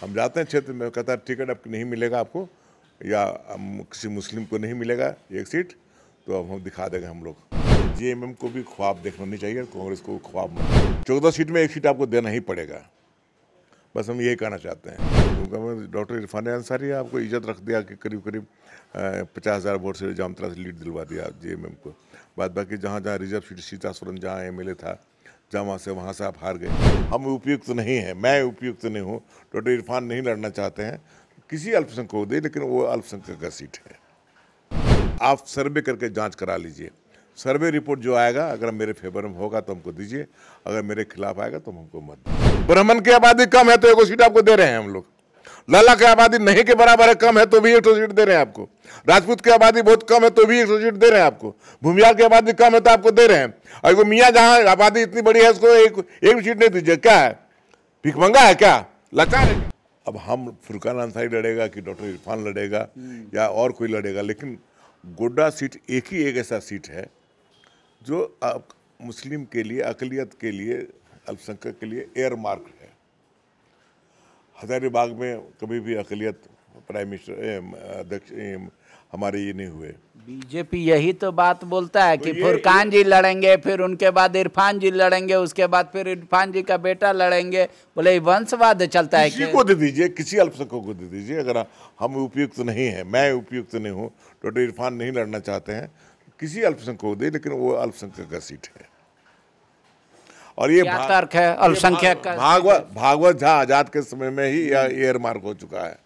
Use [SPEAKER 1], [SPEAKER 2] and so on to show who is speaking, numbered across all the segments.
[SPEAKER 1] हम जाते हैं क्षेत्र में कहता है टिकट अब नहीं मिलेगा आपको या किसी मुस्लिम को नहीं मिलेगा एक सीट तो अब हम दिखा देंगे हम लोग जे को भी ख्वाब देखना नहीं चाहिए कांग्रेस को ख्वाब चौदह सीट में एक सीट आपको देना ही पड़ेगा बस हम यही कहना चाहते हैं क्योंकि डॉक्टर इरफान अंसारी आपको इज्जत रख दिया कि करीब करीब पचास हज़ार वोट से जामतला से लीड दिलवा दिया जे को बाद बाकी जहाँ जहाँ रिजर्व सीट सुरन जहाँ एम था वहाँ से वहाँ से आप हार गए हम उपयुक्त तो नहीं हैं मैं उपयुक्त तो नहीं हूँ डॉक्टर इरफान नहीं लड़ना चाहते हैं किसी अल्पसंख्यक को दे लेकिन वो अल्पसंख्यक का सीट है आप सर्वे करके जांच करा लीजिए सर्वे रिपोर्ट जो आएगा अगर मेरे फेवर में होगा तो हमको दीजिए अगर मेरे खिलाफ आएगा तो हमको मत ब्राह्मण की आबादी कम है तो एक सीट आपको दे रहे हैं हम लोग लाला की आबादी नहीं के बराबर है कम है तो भी एक सौ सीट दे रहे हैं आपको राजपूत की आबादी बहुत कम है तो भी एक सौ सीट दे रहे हैं आपको भूमिया की आबादी कम है तो आपको दे रहे हैं और वो मियाँ जहाँ आबादी इतनी बड़ी है उसको एक एक भी सीट नहीं दीजिए क्या है भिकमंगा है क्या लाचार है अब हम फुरकान अंसारी लड़ेगा कि डॉक्टर इरफान लड़ेगा या और कोई लड़ेगा लेकिन गोड्डा सीट एक ही एक ऐसा सीट है जो मुस्लिम के लिए अकलीत के लिए अल्पसंख्यक के लिए एयरमार्क है हजारीबाग में कभी भी अकलियत प्राइम मिनिस्टर अध्यक्ष हमारे ये नहीं हुए
[SPEAKER 2] बीजेपी यही तो बात बोलता है कि तो फुरकान जी लड़ेंगे फिर उनके बाद इरफान जी लड़ेंगे उसके बाद फिर इरफान जी का बेटा लड़ेंगे बोले वंशवाद चलता किसी है किसी को दे
[SPEAKER 1] दीजिए किसी अल्पसंख्यक को दे दीजिए अगर हम उपयुक्त तो नहीं हैं मैं उपयुक्त तो नहीं हूँ डॉक्टर इरफान नहीं लड़ना चाहते हैं किसी अल्पसंख्यक को दे लेकिन वो अल्पसंख्यक का सीट है और ये तर्क है अल्पसंख्यक भागवत भागवत झा आजाद के समय में ही हम्म। एयर मार्क हो चुका है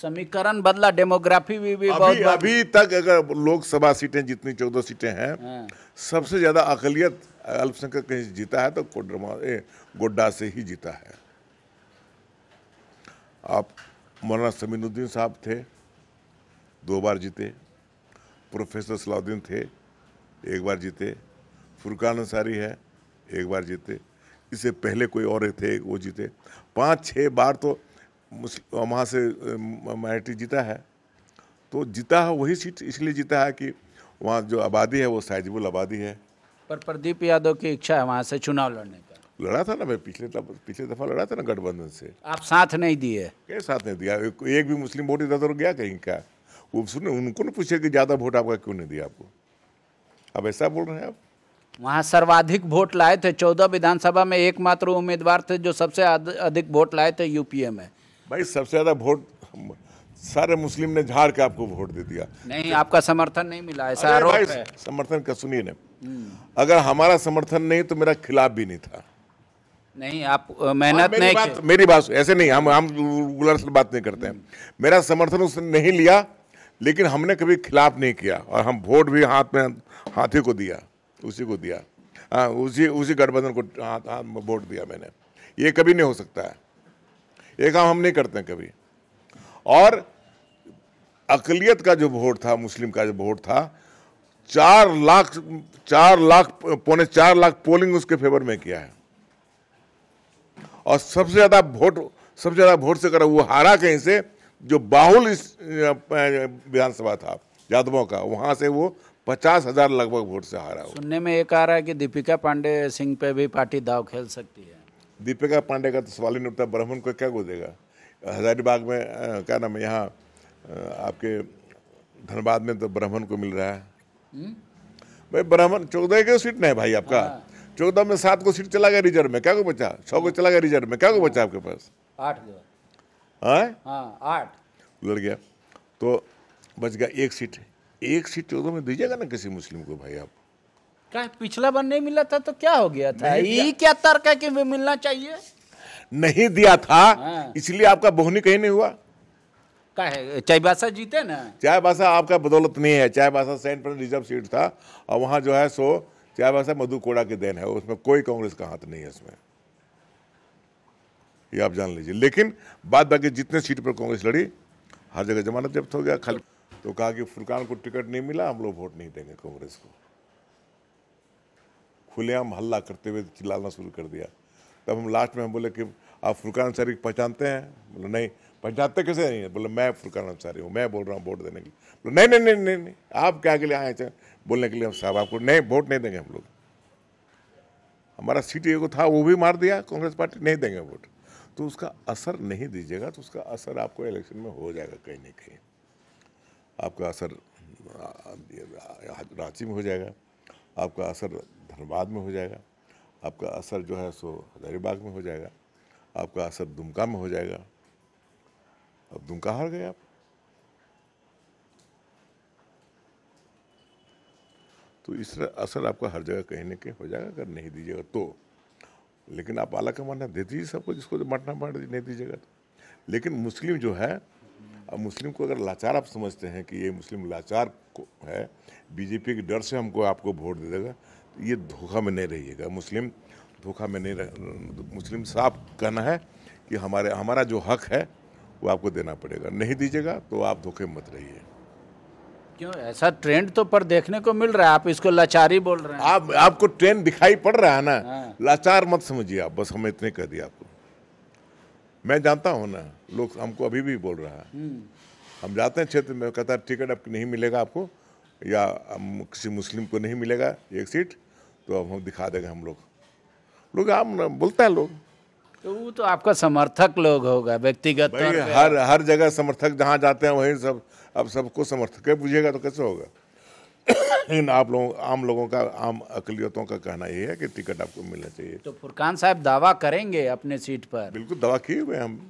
[SPEAKER 2] समीकरण बदला डेमोग्राफी भी, भी अभी, बहुत अभी
[SPEAKER 1] तक अगर लोकसभा सीटें जितनी चौदह सीटें हैं हाँ। सबसे ज्यादा अकलियत अल्पसंख्यक कहीं जीता है तो गोड्डा से ही जीता है आप मौलाना समीनुद्दीन साहब थे दो बार जीते प्रोफेसर सलाउद्दीन थे एक बार जीते फुरकान अंसारी है एक बार जीते इससे पहले कोई और थे वो जीते पाँच छः बार तो वहाँ से मायटी जीता है तो जीता है वही सीट इसलिए जीता है कि वहाँ जो आबादी है वो साइजबुल आबादी है
[SPEAKER 2] पर प्रदीप यादव की इच्छा है वहाँ से चुनाव लड़ने का
[SPEAKER 1] लड़ा था ना मैं पिछले पिछले दफा लड़ा था ना गठबंधन से आप साथ नहीं दिए क्या साथ नहीं दिया एक भी मुस्लिम वोट इधर उधर गया कहीं का वो सुने उनको ना पूछे कि ज़्यादा वोट आपका क्यों नहीं दिया आपको अब ऐसा बोल रहे हैं आप
[SPEAKER 2] वहाँ सर्वाधिक वोट लाए थे चौदह विधानसभा में एकमात्र उम्मीदवार थे जो सबसे अधिक वोट लाए थे यूपीए में
[SPEAKER 1] भाई सबसे ज़्यादा वोट सारे मुस्लिम ने झाड़ के आपको वोट दे दिया
[SPEAKER 2] नहीं आपका समर्थन नहीं मिला ऐसा आरोप है
[SPEAKER 1] समर्थन का सुनिए ने हम्म। अगर हमारा समर्थन नहीं तो मेरा खिलाफ भी नहीं था
[SPEAKER 2] नहीं आप मेहनत नहीं बात,
[SPEAKER 1] मेरी बात ऐसे नहीं हम हम रेगुलर बात नहीं करते हैं मेरा समर्थन उसने नहीं लिया लेकिन हमने कभी खिलाफ नहीं किया और हम वोट भी हाथ में हाथी को दिया उसी को दिया हाँ उसी उसी गठबंधन को हाँ हाँ वोट दिया मैंने ये कभी नहीं हो सकता है ये काम हम नहीं करते कभी और अकलियत का जो वोट था मुस्लिम का जो वोट था चार लाख चार लाख पौने चार लाख पोलिंग उसके फेवर में किया है और सबसे ज़्यादा वोट सबसे ज़्यादा वोट से करा वो हारा कहीं से जो बाहुल इस विधानसभा था यादवों का वहां से वो पचास हजार लगभग वोट से हारा हो
[SPEAKER 2] सुनने में एक आ रहा है कि दीपिका पांडे सिंह पे भी पार्टी दाव खेल सकती है दीपिका पांडे का तो सवाल ही नहीं उठता
[SPEAKER 1] ब्राह्मण को क्या देगा हजारीबाग में क्या नाम है यहाँ आपके धनबाद में तो ब्राह्मण को मिल रहा है हम्म? भाई ब्राह्मण चौदह के सीट नहीं भाई आपका हाँ। चौदह में सात को सीट चला गया रिजर्व में क्या को बचा छः को चला गया रिजर्व में क्या को बचा आपके पास
[SPEAKER 2] आठ हाँ, आठ
[SPEAKER 1] लड़ गया तो बच गया एक सीट एक सीट चौदह तो में दीजिएगा ना किसी मुस्लिम को भाई आप क्या पिछला बार नहीं मिला था तो क्या हो गया था यही
[SPEAKER 2] क्या तर्क है कि मिलना चाहिए
[SPEAKER 1] नहीं दिया था हाँ। इसलिए आपका बोहनी कहीं नहीं हुआ
[SPEAKER 2] चाय बासा जीते ना
[SPEAKER 1] चाय बासा आपका बदौलत नहीं है चाय बासा सेंट पर रिजर्व सीट था और वहाँ जो है सो चाय बासा मधु कोड़ा के देन है उसमें कोई कांग्रेस का हाथ नहीं है उसमें ये आप जान लीजिए लेकिन बाद बाकी जितने सीट पर कांग्रेस लड़ी हर जगह जमानत जब्त हो गया खाली तो कहा कि फुरकान को टिकट नहीं मिला हम लोग वोट नहीं देंगे कांग्रेस को खुलेआम हल्ला करते हुए चिल्लाना शुरू कर दिया तब हम लास्ट में हम बोले कि आप फुरकान अंसारी पहचानते हैं बोले नहीं पहचानते कैसे नहीं है बोले मैं फुरकान अंसारी हूँ मैं बोल रहा हूँ वोट देने के लिए बोले नहीं नहीं नहीं नहीं नहीं आप क्या के लिए आए हैं बोलने के लिए हम साहब आपको नहीं वोट नहीं देंगे हम लोग हमारा सीट एगो था वो भी मार दिया कांग्रेस पार्टी नहीं देंगे वोट तो उसका असर नहीं दीजिएगा तो उसका असर आपको इलेक्शन में हो जाएगा कहीं ना कहीं आपका असर रांची में हो जाएगा आपका असर धनबाद में हो जाएगा आपका असर जो है सो हजारीबाग में हो जाएगा आपका असर दुमका में हो जाएगा अब दुमका हार गए आप तो इस असर आपका हर जगह कहीं ना कहीं हो जाएगा अगर नहीं दीजिएगा तो लेकिन आप आला का मानना दे दीजिए सबको जिसको बांटना बांट नहीं दीजिएगा तो लेकिन मुस्लिम जो है अब मुस्लिम को अगर लाचार आप समझते हैं कि ये मुस्लिम लाचार है बीजेपी के डर से हमको आपको वोट दे देगा तो ये धोखा में नहीं रहिएगा मुस्लिम धोखा में नहीं रह मुस्लिम साफ कहना है कि हमारे हमारा जो हक है वो आपको देना पड़ेगा नहीं दीजिएगा तो आप धोखे में मत रहिए
[SPEAKER 2] क्यों ऐसा ट्रेंड तो पर देखने को मिल रहा है आप इसको लाचारी बोल रहे हैं आप आपको
[SPEAKER 1] ट्रेंड दिखाई पड़ रहा है ना हाँ। लाचार मत समझिए आप बस हमें इतने कह दिया आपको मैं जानता हूँ ना लोग हमको अभी भी बोल रहा है हम्म। हम जाते हैं क्षेत्र में कहता है टिकट अब नहीं मिलेगा आपको या किसी मुस्लिम को नहीं मिलेगा एक सीट तो अब हम दिखा देंगे हम लोग लोग आम बोलता है लोग तो वो तो आपका समर्थक लोग होगा व्यक्तिगत हर हर जगह समर्थक जहाँ जाते हैं वहीं सब अब सबको समर्थक बुझेगा तो कैसे होगा इन आप लोगों आम लोगों का आम अकलियतों का कहना ये है कि टिकट आपको मिलना चाहिए तो
[SPEAKER 2] फुरकान साहब दावा करेंगे अपने सीट पर बिल्कुल दावा किए हुए हम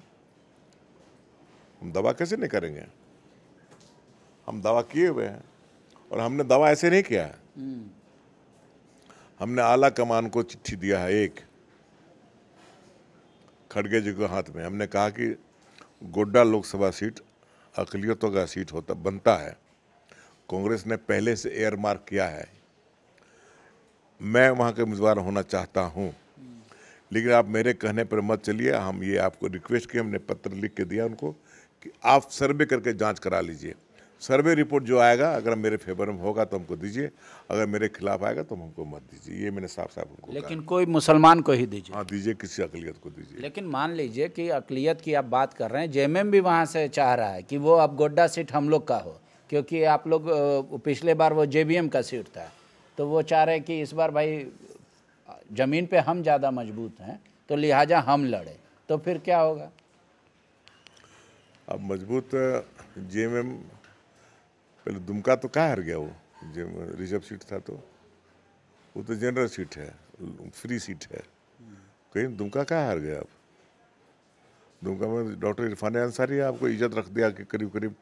[SPEAKER 2] हम दावा कैसे नहीं करेंगे
[SPEAKER 1] हम दावा किए हुए हैं और हमने दावा ऐसे नहीं किया है हम्म। हमने आला कमान को चिट्ठी दिया है एक खड़गे जी के हाथ में हमने कहा कि गोड्डा लोकसभा सीट अकलियतों का सीट होता बनता है कांग्रेस ने पहले से एयर मार्क किया है मैं वहाँ के उम्मीदवार होना चाहता हूँ लेकिन आप मेरे कहने पर मत चलिए हम ये आपको रिक्वेस्ट किए हमने पत्र लिख के दिया उनको कि आप सर्वे करके जांच करा लीजिए सर्वे रिपोर्ट जो आएगा अगर मेरे फेवर में होगा तो हमको दीजिए अगर मेरे खिलाफ आएगा तो हमको मत दीजिए ये मैंने साफ साफ उनको लेकिन कोई मुसलमान को ही दीजिए हाँ दीजिए किसी अकलीत को दीजिए
[SPEAKER 2] लेकिन मान लीजिए कि अकलीत की आप बात कर रहे हैं जेएमएम भी वहाँ से चाह रहा है कि वो अब गोड्डा सीट हम लोग का हो क्योंकि आप लोग पिछले बार वो जे का सीट था तो वो चाह रहे कि इस बार भाई ज़मीन पे हम ज़्यादा मजबूत हैं तो लिहाजा हम लड़े तो फिर क्या होगा
[SPEAKER 1] अब मजबूत जे पहले दुमका तो कहाँ हार गया वो जे रिजर्व सीट था तो वो तो जनरल सीट है फ्री सीट है कहीं दुमका कहाँ हार गया आप दुमका में डॉक्टर इरफान अंसारी आपको इज्जत रख दिया कि करीब करीब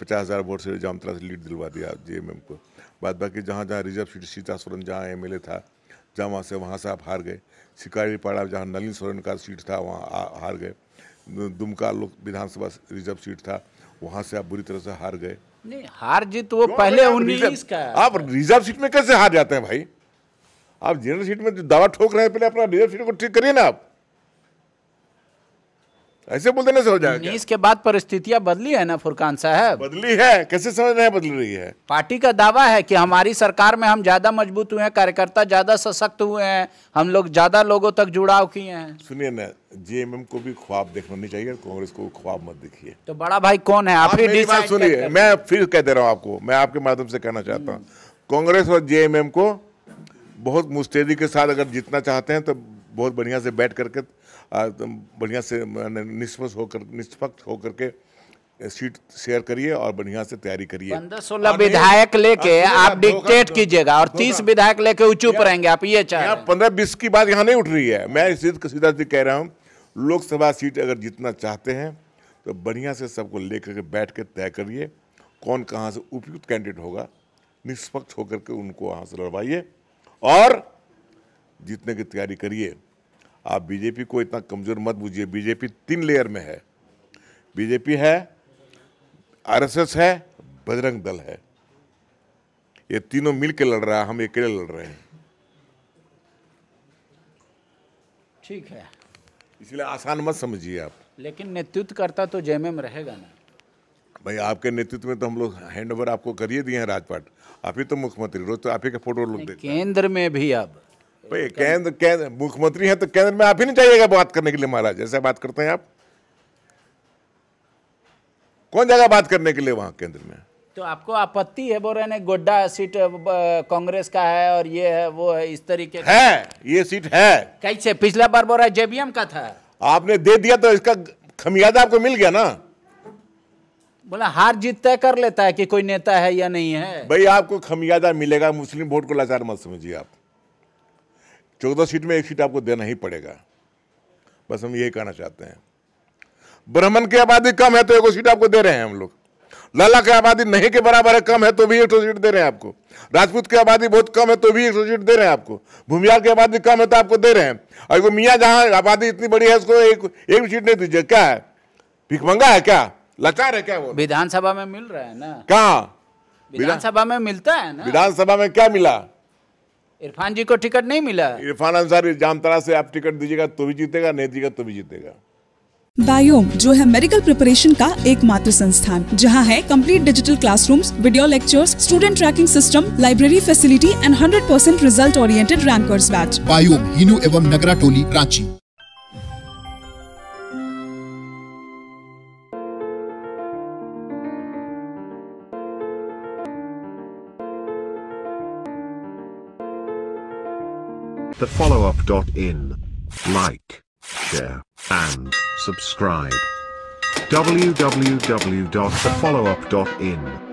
[SPEAKER 1] पचास हज़ार वोट से जामतरा से लीड दिलवा दिया जे एम को बाद बाकी जहाँ जहाँ रिजर्व सीट सीता सोरेन जहाँ एम एल ए था जहाँ वहाँ से वहाँ से आप हार गए शिकारी पाड़ा जहाँ नलिन सोरेन का सीट था वहाँ हार गए दुमका लोक विधानसभा रिजर्व सीट था वहाँ से आप बुरी तरह से हार गए नहीं हार जीत वो पहले उन्नीस का आप रिजर्व सीट में कैसे हार जाते हैं भाई
[SPEAKER 2] आप जनरल सीट में जो दावा ठोक रहे हैं पहले अपना रिजर्व सीट को ठीक करिए ना आप ऐसे बोल देने से हो जाएगा उन्नीस के बाद परिस्थितियां बदली है ना फुरकान साहब बदली है कैसे समझ रहे बदल रही है पार्टी का दावा है कि हमारी सरकार में हम ज्यादा मजबूत हुए हैं कार्यकर्ता ज्यादा सशक्त हुए हैं हम लोग ज्यादा लोगों तक जुड़ाव किए हैं
[SPEAKER 1] सुनिए ना जेएमएम को भी ख्वाब देखना नहीं चाहिए कांग्रेस को ख्वाब मत देखिए तो बड़ा भाई कौन है आप ही सुनिए मैं फिर कह दे रहा हूँ आपको मैं आपके माध्यम से कहना चाहता हूँ कांग्रेस और जेएमएम को बहुत मुस्तैदी के साथ अगर जीतना चाहते हैं तो बहुत बढ़िया से बैठ करके बढ़िया से निष्पक्ष होकर निष्पक्ष होकर के सीट शेयर करिए और बढ़िया से तैयारी करिए पंद्रह सोलह विधायक लेके आप डिक्टेट कीजिएगा और तीस
[SPEAKER 2] विधायक लेके चुप रहेंगे आप ये चाह
[SPEAKER 1] पंद्रह बीस की बात यहाँ नहीं उठ रही है मैं सीधा सीधा कह रहा हूँ लोकसभा सीट अगर जीतना चाहते हैं तो बढ़िया से सबको ले करके बैठ के तय करिए कौन कहाँ से उपयुक्त कैंडिडेट होगा निष्पक्ष होकर के उनको वहाँ से लड़वाइए और जीतने की तैयारी करिए आप बीजेपी को इतना कमज़ोर मत बुझिए बीजेपी तीन लेयर में है बीजेपी है आरएसएस है बजरंग दल है ये तीनों मिलकर लड़ रहा है हम अकेले लड़ रहे हैं ठीक है इसलिए आसान मत समझिए आप
[SPEAKER 2] लेकिन नेतृत्व करता तो जेम एम रहेगा ना
[SPEAKER 1] भाई आपके नेतृत्व में तो हम लोग हैंड ओवर आपको करिए दिए हैं राजपाट आप ही तो मुख्यमंत्री रोज तो आप ही का फोटो लोग केंद्र में भी अब केंद्र केंद्र मुख्यमंत्री हैं तो केंद्र में आप ही नहीं जाइएगा बात करने के लिए महाराज ऐसा बात करते हैं आप कौन जाएगा बात करने के लिए वहां केंद्र में
[SPEAKER 2] तो आपको आपत्ति है बोल रहे हैं गोड्डा सीट कांग्रेस का है और ये है वो है इस तरीके है
[SPEAKER 1] ये सीट है
[SPEAKER 2] कैसे पिछला बार बोल रहा है जेबीएम का था
[SPEAKER 1] आपने दे दिया तो इसका खमियाजा आपको मिल गया ना
[SPEAKER 2] बोला हार जीत तय कर लेता है कि कोई नेता है या नहीं है
[SPEAKER 1] भाई आपको खमियाजा मिलेगा मुस्लिम वोट को लाचार मत समझिए आप चौदह सीट में एक सीट आपको देना ही पड़ेगा बस हम यही कहना चाहते हैं ब्राह्मण की आबादी कम है तो एक सीट आपको दे रहे हैं हम लोग लाला की आबादी नहीं के बराबर है कम है तो भी एक सौ सीट दे रहे हैं आपको राजपूत की आबादी बहुत कम है तो भी एक सौ सीट दे रहे हैं आपको भूमिया की आबादी कम है तो आपको दे रहे हैं और मियाँ जहाँ आबादी इतनी बड़ी है उसको एक एक भी सीट
[SPEAKER 2] नहीं दीजिए क्या है भिकमंगा है क्या लाचार है क्या वो विधानसभा में मिल रहा है ना कहा विधानसभा में मिलता है ना विधानसभा में क्या मिला इरफान जी को
[SPEAKER 1] टिकट नहीं मिला इरफान अंसारी जामतरा से आप टिकट दीजिएगा तो भी जीतेगा नहीं दीजिएगा तो भी जीतेगा
[SPEAKER 2] बायोम जो है मेडिकल प्रिपरेशन का एकमात्र संस्थान जहां है complete digital classrooms, video lectures student tracking system library facility and 100% result oriented rankers batch बायोम हिनू एवं नगरा टोली Ranchi
[SPEAKER 1] The followup.in. In. Like, share, and subscribe. www.thefollowup.in